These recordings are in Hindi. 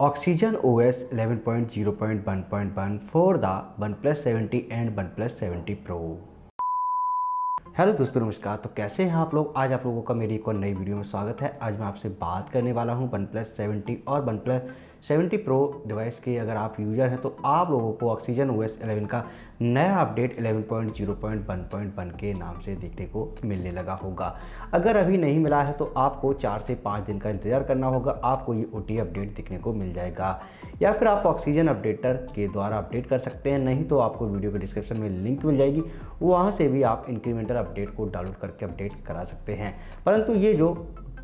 oxygen O S eleven point zero point one point one four the OnePlus seventy and OnePlus seventy pro hello दोस्तों नमस्कार तो कैसे हैं आप लोग आज आप लोगों का मेरी एक और नई वीडियो में स्वागत है आज मैं आपसे बात करने वाला हूं वन प्लस सेवेंटी और OnePlus seventy pro device के अगर आप यूजर हैं तो आप लोगों को ऑक्सीजन ओ एस एलेवन का नया update eleven point zero point one point one के नाम से देखने को मिलने लगा होगा अगर अभी नहीं मिला है तो आपको चार से पाँच दिन का इंतजार करना होगा आपको ये ओ अपडेट देखने को मिल जाएगा या फिर आप ऑक्सीजन अपडेटर के द्वारा अपडेट कर सकते हैं नहीं तो आपको वीडियो के डिस्क्रिप्शन में लिंक मिल जाएगी वहाँ से भी आप इंक्रीमेंटल अपडेट को डाउनलोड करके अपडेट करा सकते हैं परंतु ये जो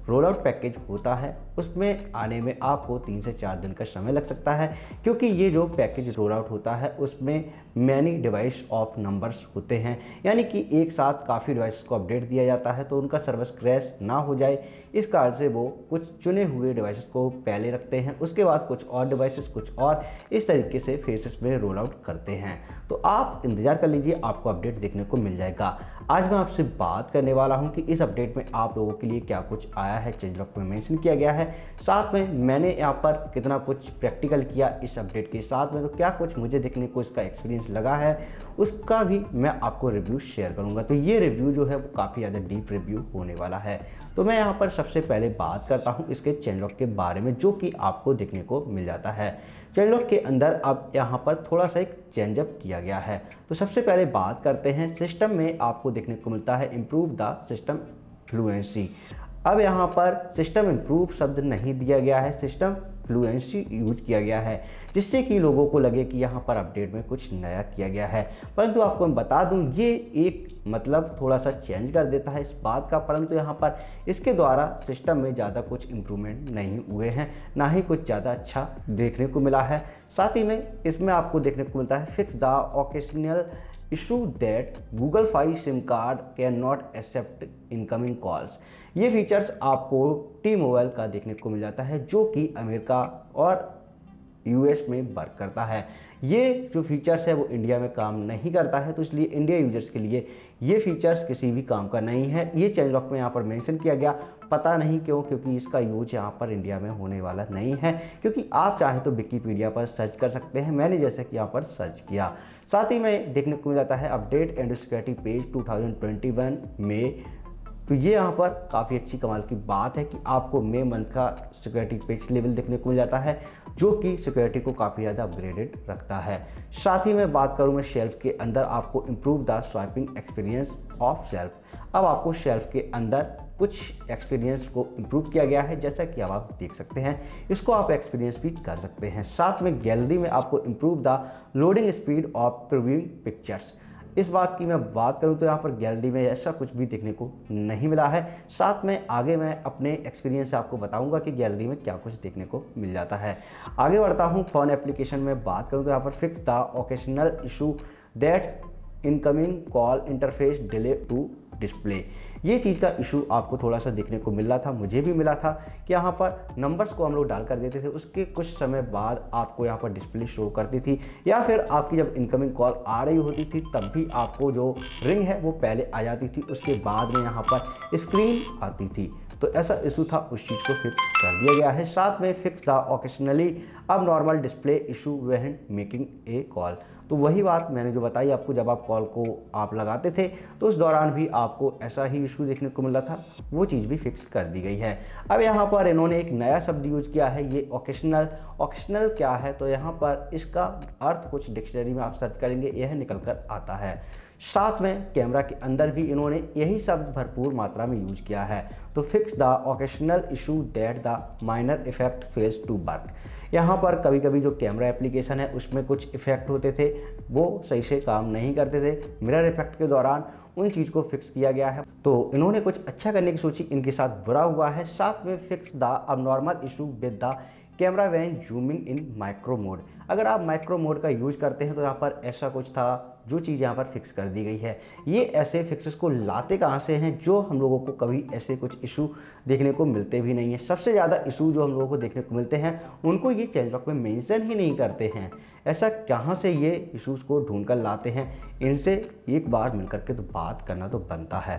रोल आउट पैकेज होता है उसमें आने में आपको तीन से चार दिन का समय लग सकता है क्योंकि ये जो पैकेज रोल आउट होता है उसमें मैनी डिवाइस ऑफ नंबर्स होते हैं यानी कि एक साथ काफ़ी डिवाइस को अपडेट दिया जाता है तो उनका सर्विस क्रैश ना हो जाए इस कारण से वो कुछ चुने हुए डिवाइसेस को पहले रखते हैं उसके बाद कुछ और डिवाइसेस कुछ और इस तरीके से फेसेस में रोल आउट करते हैं तो आप इंतज़ार कर लीजिए आपको अपडेट देखने को मिल जाएगा आज मैं आपसे बात करने वाला हूं कि इस अपडेट में आप लोगों के लिए क्या कुछ आया है चेंज लॉक में मेंशन किया गया है साथ में मैंने यहाँ पर कितना कुछ प्रैक्टिकल किया इस अपडेट के साथ में तो क्या कुछ मुझे देखने को इसका एक्सपीरियंस लगा है उसका भी मैं आपको रिव्यू शेयर करूंगा तो ये रिव्यू जो है वो काफ़ी ज़्यादा डीप रिव्यू होने वाला है तो मैं यहाँ पर सबसे पहले बात करता हूँ इसके चैनलॉक के बारे में जो कि आपको देखने को मिल जाता है चैनलॉक के अंदर अब यहाँ पर थोड़ा सा एक चेंजअप किया गया है तो सबसे पहले बात करते हैं सिस्टम में आपको देखने को मिलता है इम्प्रूव द सिस्टम फ्लुएंसी अब यहाँ पर सिस्टम इम्प्रूव शब्द नहीं दिया गया है सिस्टम फ्लुएंसी यूज किया गया है जिससे कि लोगों को लगे कि यहाँ पर अपडेट में कुछ नया किया गया है परंतु आपको मैं बता दूँ ये एक मतलब थोड़ा सा चेंज कर देता है इस बात का परंतु यहाँ पर इसके द्वारा सिस्टम में ज़्यादा कुछ इम्प्रूवमेंट नहीं हुए हैं ना ही कुछ ज़्यादा अच्छा देखने को मिला है साथ ही में इसमें आपको देखने को मिलता है fix the occasional issue that Google five sim card can not accept incoming calls ये फीचर्स आपको टी मोबाइल का देखने को मिल जाता है जो कि अमेरिका और यूएस में वर्क करता है ये जो फीचर्स है वो इंडिया में काम नहीं करता है तो इसलिए इंडिया यूजर्स के लिए ये फीचर्स किसी भी काम का नहीं है ये चेंज लॉक में यहाँ पर मेंशन किया गया पता नहीं क्यों क्योंकि इसका यूज यहाँ पर इंडिया में होने वाला नहीं है क्योंकि आप चाहें तो विकीपीडिया पर सर्च कर सकते हैं मैंने जैसे कि यहाँ पर सर्च किया साथ ही में देखने को मिल जाता है update and security page one में तो ये यहाँ पर काफ़ी अच्छी कमाल की बात है कि आपको मे मंथ का सिक्योरिटी पेज लेवल देखने को मिल जाता है जो कि सिक्योरिटी को काफ़ी ज़्यादा अपग्रेडेड रखता है साथ ही मैं बात करूँ मैं शेल्फ के अंदर आपको improve the swiping experience of shelf अब आपको शेल्फ के अंदर कुछ एक्सपीरियंस को इम्प्रूव किया गया है जैसा कि अब आप देख सकते हैं इसको आप एक्सपीरियंस भी कर सकते हैं साथ में गैलरी में आपको improve the loading speed of previewing pictures इस बात की मैं बात करूँ तो यहाँ पर गैलरी में ऐसा कुछ भी देखने को नहीं मिला है साथ में आगे मैं अपने एक्सपीरियंस से आपको बताऊँगा कि गैलरी में क्या कुछ देखने को मिल जाता है आगे बढ़ता हूँ फ़ोन एप्लीकेशन में बात करूँ तो यहाँ पर फिक्स था occasional issue that incoming call interface delay to display ये चीज़ का इशू आपको थोड़ा सा देखने को मिल रहा था मुझे भी मिला था कि यहाँ पर नंबर्स को हम लोग डाल कर देते थे उसके कुछ समय बाद आपको यहाँ पर डिस्प्ले शो करती थी या फिर आपकी जब इनकमिंग कॉल आ रही होती थी तब भी आपको जो रिंग है वो पहले आ जाती थी उसके बाद में यहाँ पर स्क्रीन आती थी तो ऐसा इशू था उस चीज़ को फिक्स कर दिया गया है साथ में फिक्स था occasionally abnormal display issue when making a call तो वही बात मैंने जो बताई आपको जब आप कॉल को आप लगाते थे तो उस दौरान भी आपको ऐसा ही इशू देखने को मिला था वो चीज़ भी फिक्स कर दी गई है अब यहाँ पर इन्होंने एक नया शब्द यूज किया है ये ओकेशनल ओकेशनल क्या है तो यहाँ पर इसका अर्थ कुछ डिक्शनरी में आप सर्च करेंगे यह निकल कर आता है साथ में कैमरा के अंदर भी इन्होंने यही शब्द भरपूर मात्रा में यूज किया है तो fix the occasional issue that the minor effect fails to work यहाँ पर कभी कभी जो कैमरा एप्लीकेशन है उसमें कुछ इफेक्ट होते थे वो सही से काम नहीं करते थे मिरर इफेक्ट के दौरान उन चीज़ को फिक्स किया गया है तो इन्होंने कुछ अच्छा करने की सोची इनके साथ बुरा हुआ है साथ में fix the abnormal issue with the camera when zooming in micro mode अगर आप माइक्रो मोड का यूज करते हैं तो यहाँ पर ऐसा कुछ था जो चीज़ यहाँ पर फिक्स कर दी गई है ये ऐसे फिक्सेस को लाते कहाँ से हैं जो हम लोगों को कभी ऐसे कुछ इशू देखने को मिलते भी नहीं है सबसे ज़्यादा इशू जो हम लोगों को देखने को मिलते हैं उनको ये चेंज लॉक में मेंशन ही नहीं करते हैं ऐसा कहाँ से ये इशूज़ को ढूंढ कर लाते हैं इनसे एक बार मिलकर के तो बात करना तो बनता है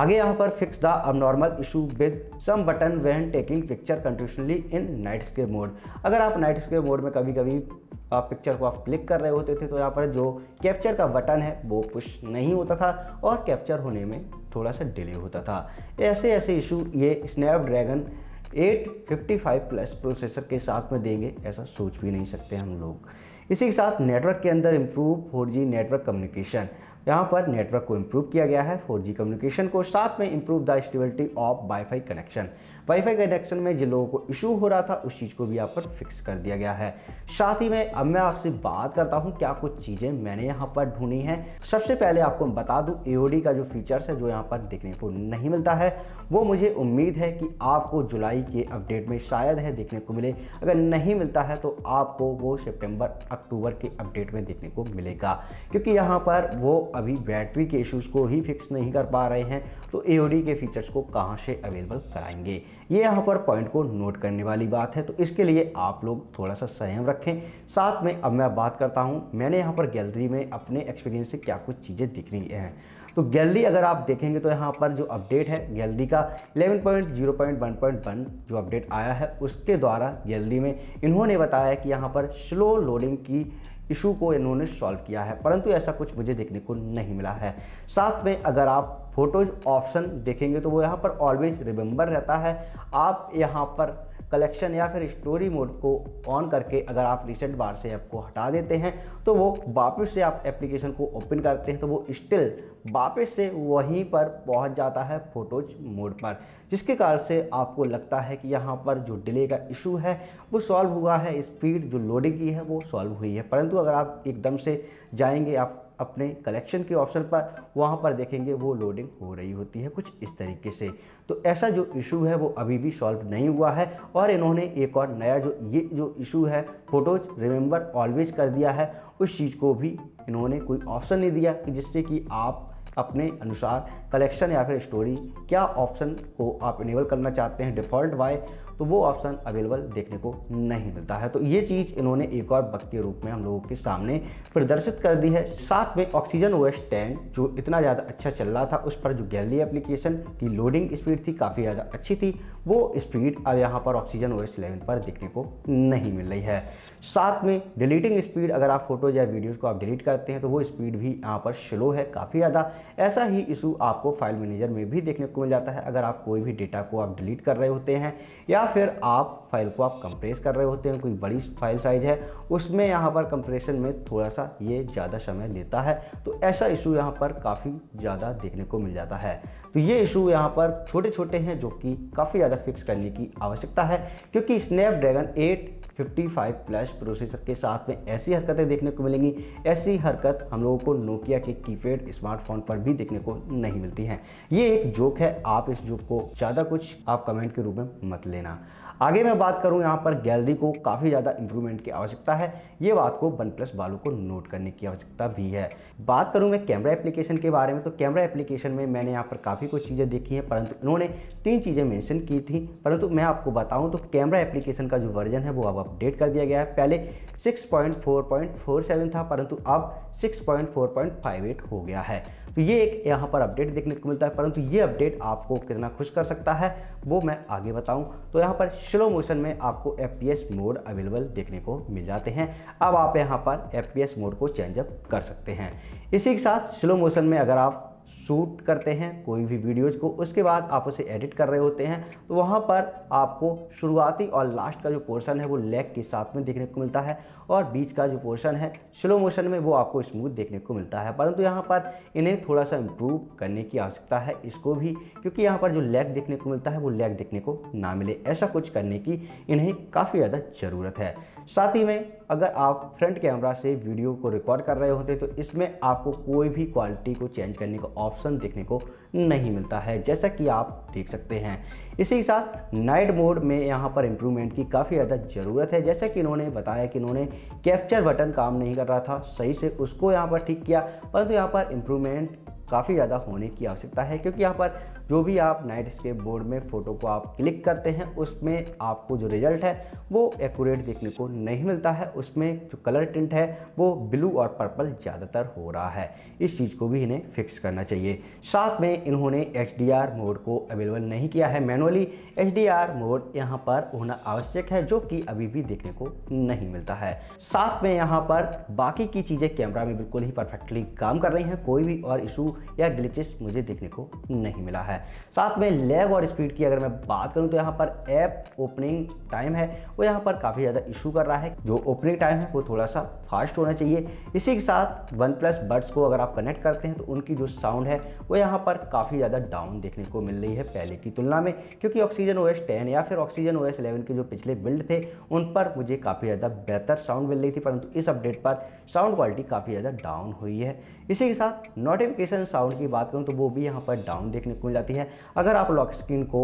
आगे यहाँ पर fix the abnormal issue with some button when taking picture continuously in nightscape mode अगर आप नाइट स्केप मोड में कभी कभी आप पिक्चर को आप क्लिक कर रहे होते थे तो यहाँ पर जो कैप्चर का बटन है वो पुश नहीं होता था और कैप्चर होने में थोड़ा सा डिले होता था ऐसे ऐसे इशू ये स्नैपड्रैगन 855 प्लस प्रोसेसर के साथ में देंगे ऐसा सोच भी नहीं सकते हम लोग इसी के साथ नेटवर्क के अंदर इम्प्रूव फोर नेटवर्क कम्युनिकेशन यहाँ पर नेटवर्क को इम्प्रूव किया गया है फोर कम्युनिकेशन को साथ में improve the stability of WiFi connection WiFi connection में जिन लोगों को इशू हो रहा था उस चीज़ को भी यहाँ पर फिक्स कर दिया गया है साथ ही में अब मैं आपसे बात करता हूँ क्या कुछ चीज़ें मैंने यहाँ पर ढूंढी हैं सबसे पहले आपको बता दूँ ए का जो फीचर्स है जो यहाँ पर देखने को नहीं मिलता है वो मुझे उम्मीद है कि आपको जुलाई के अपडेट में शायद है देखने को मिले अगर नहीं मिलता है तो आपको वो सितंबर अक्टूबर के अपडेट में देखने को मिलेगा क्योंकि यहाँ पर वो अभी बैटरी के इश्यूज़ को ही फिक्स नहीं कर पा रहे हैं तो ए के फीचर्स को कहाँ से अवेलेबल कराएंगे ये यहाँ पर पॉइंट को नोट करने वाली बात है तो इसके लिए आप लोग थोड़ा सा संयम रखें साथ में अब मैं बात करता हूँ मैंने यहाँ पर गैलरी में अपने एक्सपीरियंस से क्या कुछ चीज़ें दिख रही हैं तो गैलरी अगर आप देखेंगे तो यहाँ पर जो अपडेट है गैलरी का 11.0.1.1 जो अपडेट आया है उसके द्वारा गैलरी में इन्होंने बताया कि यहाँ पर स्लो लोडिंग की इशू को इन्होंने सॉल्व किया है परंतु ऐसा कुछ मुझे देखने को नहीं मिला है साथ में अगर आप फ़ोटोज़ ऑप्शन देखेंगे तो वो यहाँ पर ऑलवेज रिमेंबर रहता है आप यहाँ पर कलेक्शन या फिर स्टोरी मोड को ऑन करके अगर आप रिसेंट बार से ऐप को हटा देते हैं तो वो वापस से आप एप्लीकेशन को ओपन करते हैं तो वो स्टिल वापस से वहीं पर पहुंच जाता है फोटोज मोड पर जिसके कारण से आपको लगता है कि यहाँ पर जो डिले का इशू है वो सॉल्व हुआ है स्पीड जो लोडिंग की है वो सॉल्व हुई है परंतु अगर आप एकदम से जाएंगे आप अपने कलेक्शन के ऑप्शन पर वहाँ पर देखेंगे वो लोडिंग हो रही होती है कुछ इस तरीके से तो ऐसा जो इशू है वो अभी भी सॉल्व नहीं हुआ है और इन्होंने एक और नया जो ये जो इशू है फ़ोटोज रिमेंबर ऑलवेज कर दिया है उस चीज़ को भी इन्होंने कोई ऑप्शन नहीं दिया कि जिससे कि आप अपने अनुसार कलेक्शन या फिर स्टोरी क्या ऑप्शन को आप इनेबल करना चाहते हैं डिफ़ॉल्ट वाई तो वो ऑप्शन अवेलेबल देखने को नहीं मिलता है तो ये चीज़ इन्होंने एक और बग के रूप में हम लोगों के सामने प्रदर्शित कर दी है साथ में ऑक्सीजन ओ एस जो इतना ज़्यादा अच्छा चल रहा था उस पर जो गैलरी एप्लीकेशन की लोडिंग स्पीड थी काफ़ी ज़्यादा अच्छी थी वो स्पीड अब यहाँ पर ऑक्सीजन ओ एस पर देखने को नहीं मिल रही है साथ में डिलीटिंग स्पीड अगर आप फोटोज या वीडियोज़ को आप डिलीट करते हैं तो वो स्पीड भी यहाँ पर स्लो है काफ़ी ज़्यादा ऐसा ही इशू आपको फाइल मैनेजर में भी देखने को मिल जाता है अगर आप कोई भी डेटा को आप डिलीट कर रहे होते हैं या या फिर आप फाइल को आप कंप्रेस कर रहे होते हैं कोई बड़ी फाइल साइज है उसमें यहाँ पर कंप्रेशन में थोड़ा सा ये ज़्यादा समय लेता है तो ऐसा इशू यहाँ पर काफ़ी ज़्यादा देखने को मिल जाता है तो ये इशू यहाँ पर छोटे छोटे हैं जो कि काफ़ी ज़्यादा फिक्स करने की आवश्यकता है क्योंकि स्नैपड्रैगन एट 55 प्लस प्रोसेसर के साथ में ऐसी हरकतें देखने को मिलेंगी ऐसी हरकत हम लोगों को नोकिया के कीपैड स्मार्टफोन पर भी देखने को नहीं मिलती है ये एक जोक है आप इस जोक को ज़्यादा कुछ आप कमेंट के रूप में मत लेना आगे मैं बात करूँ यहाँ पर गैलरी को काफ़ी ज़्यादा इंप्रूवमेंट की आवश्यकता है ये बात को वन प्लस वालों को नोट करने की आवश्यकता भी है बात करूँ मैं कैमरा एप्लीकेशन के बारे में तो कैमरा एप्लीकेशन में मैंने यहाँ पर काफ़ी कुछ चीज़ें देखी हैं परंतु इन्होंने तीन चीज़ें मैंशन की थी परंतु मैं आपको बताऊँ तो कैमरा एप्लीकेशन का जो वर्जन है वो अब अपडेट कर दिया गया है पहले सिक्स था परंतु अब सिक्स हो गया है तो ये एक यहाँ पर अपडेट देखने को मिलता है परंतु ये अपडेट आपको कितना खुश कर सकता है वो मैं आगे बताऊँ तो यहाँ पर स्लो मोशन में आपको एफ मोड अवेलेबल देखने को मिल जाते हैं अब आप यहाँ पर एफ मोड को चेंजअप कर सकते हैं इसी के साथ स्लो मोशन में अगर आप शूट करते हैं कोई भी वीडियोज़ को उसके बाद आप उसे एडिट कर रहे होते हैं तो वहाँ पर आपको शुरुआती और लास्ट का जो पोर्शन है वो लेग के साथ में देखने को मिलता है और बीच का जो पोर्शन है स्लो मोशन में वो आपको स्मूथ देखने को मिलता है परंतु यहाँ पर इन्हें थोड़ा सा इम्प्रूव करने की आवश्यकता है इसको भी क्योंकि यहाँ पर जो लेग देखने को मिलता है वो लेग देखने को ना मिले ऐसा कुछ करने की इन्हें काफ़ी ज़्यादा ज़रूरत है साथ ही में अगर आप फ्रंट कैमरा से वीडियो को रिकॉर्ड कर रहे होते तो इसमें आपको कोई भी क्वालिटी को चेंज करने का ऑप्शन देखने को नहीं मिलता है जैसा कि आप देख सकते हैं इसी के साथ नाइट मोड में यहाँ पर इम्प्रूवमेंट की काफ़ी ज़्यादा ज़रूरत है जैसा कि इन्होंने बताया कि इन्होंने कैप्चर बटन काम नहीं कर रहा था सही से उसको यहाँ पर ठीक किया परंतु तो यहाँ पर इम्प्रूवमेंट काफ़ी ज़्यादा होने की आवश्यकता है क्योंकि यहाँ पर जो भी आप नाइट स्केप बोर्ड में फ़ोटो को आप क्लिक करते हैं उसमें आपको जो रिजल्ट है वो एक्यूरेट देखने को नहीं मिलता है उसमें जो कलर टिंट है वो ब्लू और पर्पल ज़्यादातर हो रहा है इस चीज़ को भी इन्हें फिक्स करना चाहिए साथ में इन्होंने एच मोड को अवेलेबल नहीं किया है मैनुअली एच मोड यहाँ पर होना आवश्यक है जो कि अभी भी देखने को नहीं मिलता है साथ में यहाँ पर बाकी की चीज़ें कैमरा में बिल्कुल ही परफेक्टली काम कर रही हैं कोई भी और इशू या ग्लिचेस मुझे देखने को नहीं मिला है है साथ में लैग और स्पीड की अगर मैं बात करूं तो यहाँ पर ऐप ओपनिंग टाइम है वो यहाँ पर काफ़ी ज़्यादा इशू कर रहा है जो ओपनिंग टाइम है वो थोड़ा सा फास्ट होना चाहिए इसी के साथ वन प्लस बड्स को अगर आप कनेक्ट करते हैं तो उनकी जो साउंड है वो यहाँ पर काफ़ी ज़्यादा डाउन देखने को मिल रही है पहले की तुलना में क्योंकि ऑक्सीजन ओ एस या फिर ऑक्सीजन ओ एस के जो पिछले बिल्ड थे उन पर मुझे काफ़ी ज़्यादा बेहतर साउंड मिल रही थी परंतु इस अपडेट पर साउंड क्वालिटी काफ़ी ज़्यादा डाउन हुई है इसी के साथ नोटिफिकेशन साउंड की बात करूँ तो वो भी यहाँ पर डाउन देखने को मिल जाती है अगर आप लॉक स्क्रीन को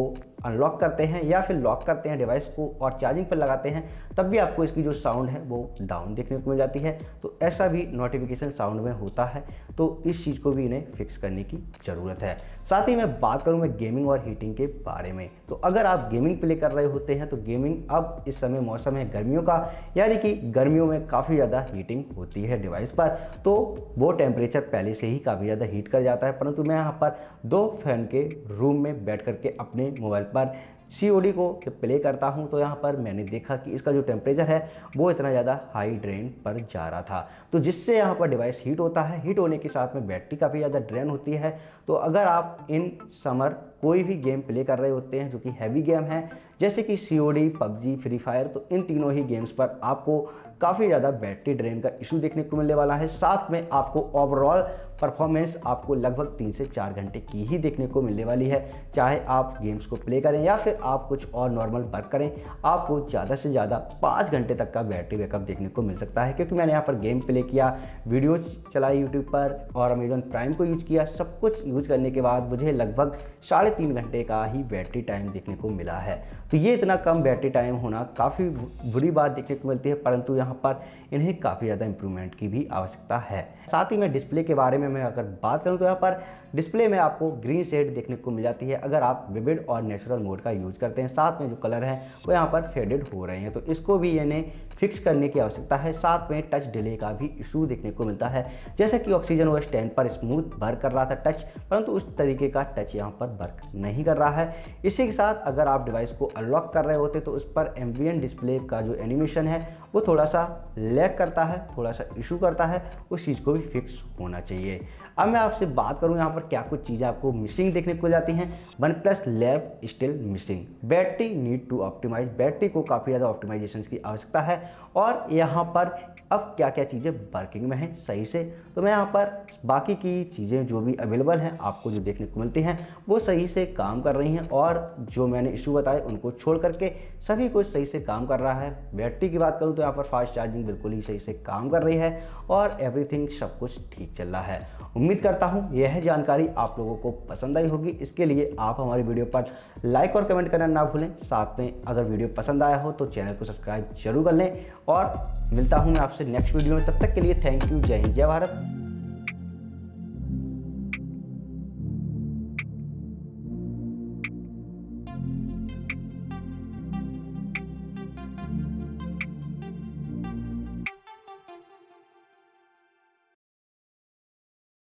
अनलॉक करते हैं या फिर लॉक करते हैं डिवाइस को और चार्जिंग पर लगाते हैं तब भी आपको इसकी जो साउंड है वो डाउन देखने को मिल जाती है तो ऐसा भी नोटिफिकेशन साउंड में होता है तो इस चीज़ को भी इन्हें फिक्स करने की ज़रूरत है साथ ही मैं बात करूँ मैं गेमिंग और हीटिंग के बारे में तो अगर आप गेमिंग प्ले कर रहे होते हैं तो गेमिंग अब इस समय मौसम है गर्मियों का यानी कि गर्मियों में काफ़ी ज़्यादा हीटिंग होती है डिवाइस पर तो वो टेम्परेचर पहले से ही काफ़ी ज़्यादा हीट कर जाता है परंतु मैं यहाँ पर दो फैन के रूम में बैठ करके अपने मोबाइल पर सी को जब प्ले करता हूँ तो यहाँ पर मैंने देखा कि इसका जो टेम्परेचर है वो इतना ज़्यादा हाई ड्रेन पर जा रहा था तो जिससे यहाँ पर डिवाइस हीट होता है हीट होने के साथ में बैटरी काफ़ी ज़्यादा ड्रेन होती है तो अगर आप इन समर कोई भी गेम प्ले कर रहे होते हैं जो कि हैवी गेम है जैसे कि सी पबजी फ्री फायर तो इन तीनों ही गेम्स पर आपको काफ़ी ज़्यादा बैटरी ड्रेन का इशू देखने को मिलने वाला है साथ में आपको ओवरऑल परफॉर्मेंस आपको लगभग तीन से चार घंटे की ही देखने को मिलने वाली है चाहे आप गेम्स को प्ले करें या फिर आप कुछ और नॉर्मल वर्क करें आपको ज़्यादा से ज़्यादा पाँच घंटे तक का बैटरी बैकअप देखने को मिल सकता है क्योंकि मैंने यहाँ पर गेम प्ले किया वीडियो चलाई यूट्यूब पर और अमेजोन प्राइम को यूज़ किया सब कुछ यूज़ करने के बाद मुझे लगभग साढ़े तीन घंटे का ही बैटरी टाइम देखने को मिला है तो ये इतना कम बैटरी टाइम होना काफ़ी बुरी बात देखने को मिलती है परंतु यहाँ पर इन्हें काफ़ी ज़्यादा इंप्रूवमेंट की भी आवश्यकता है साथ ही मैं डिस्प्ले के बारे में मैं अगर बात करूँ तो यहाँ पर डिस्प्ले में आपको ग्रीन शेड देखने को मिल जाती है अगर आप विविड और नेचुरल मोड का यूज़ करते हैं साथ में जो कलर है वो यहाँ पर फेडेड हो रहे हैं तो इसको भी इन्हें फिक्स करने की आवश्यकता है साथ में टच डिले का भी इशू देखने को मिलता है जैसा कि ऑक्सीजन वो स्टैंड पर स्मूथ वर्क कर रहा था टच परंतु उस तरीके का टच यहाँ पर वर्क नहीं कर रहा है इसी के साथ अगर आप डिवाइस को अनलॉक कर रहे होते तो उस पर एम्बियन डिस्प्ले का जो एनिमेशन है वो थोड़ा सा लैक करता है थोड़ा सा इशू करता है उस चीज़ को भी फिक्स होना चाहिए अब मैं आपसे बात करूँ यहाँ पर क्या कुछ चीज़ें आपको मिसिंग देखने को जाती हैं OnePlus lab still missing battery need to optimize battery को काफ़ी ज़्यादा ऑप्टिमाइजेशन की आवश्यकता है और यहाँ पर अब क्या क्या चीज़ें वर्किंग में हैं सही से तो मैं यहाँ पर बाकी की चीज़ें जो भी अवेलेबल हैं आपको जो देखने को मिलती हैं वो सही से काम कर रही हैं और जो मैंने इशू बताए उनको छोड़ करके सभी कुछ सही से काम कर रहा है बैटरी की बात करूँ तो तो यहाँ पर फास्ट चार्जिंग बिल्कुल ही सही से काम कर रही है और एवरीथिंग सब कुछ ठीक चल रहा है उम्मीद करता हूँ यह जानकारी आप लोगों को पसंद आई होगी इसके लिए आप हमारी वीडियो पर लाइक और कमेंट करना ना भूलें साथ में अगर वीडियो पसंद आया हो तो चैनल को सब्सक्राइब जरूर कर लें और मिलता हूँ मैं आपसे नेक्स्ट वीडियो में तब तक के लिए थैंक यू जय हिंद जय भारत